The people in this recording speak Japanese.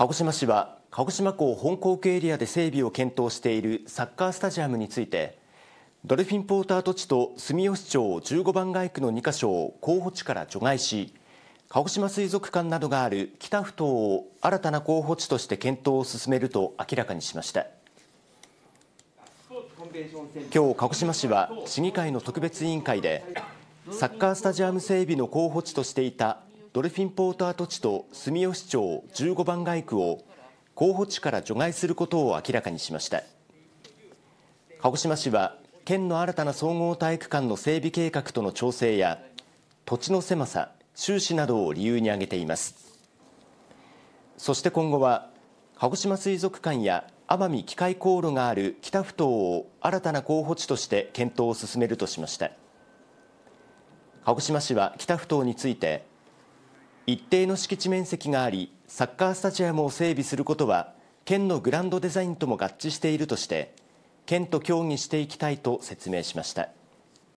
鹿児島市は鹿児島港本港区エリアで整備を検討しているサッカースタジアムについてドルフィンポーター土地と住吉町15番街区の2カ所を候補地から除外し鹿児島水族館などがある北ふ頭を新たな候補地として検討を進めると明らかにしました今日鹿児島市は市議会の特別委員会でサッカースタジアム整備の候補地としていたドルフィンポート跡地と住吉町15番街区を候補地から除外することを明らかにしました鹿児島市は県の新たな総合体育館の整備計画との調整や土地の狭さ収支などを理由に挙げていますそして今後は鹿児島水族館や奄美機械航路がある北埠頭を新たな候補地として検討を進めるとしました鹿児島市は北埠頭について一定の敷地面積がありサッカースタジアムを整備することは県のグランドデザインとも合致しているとして県と協議していきたいと説明しました。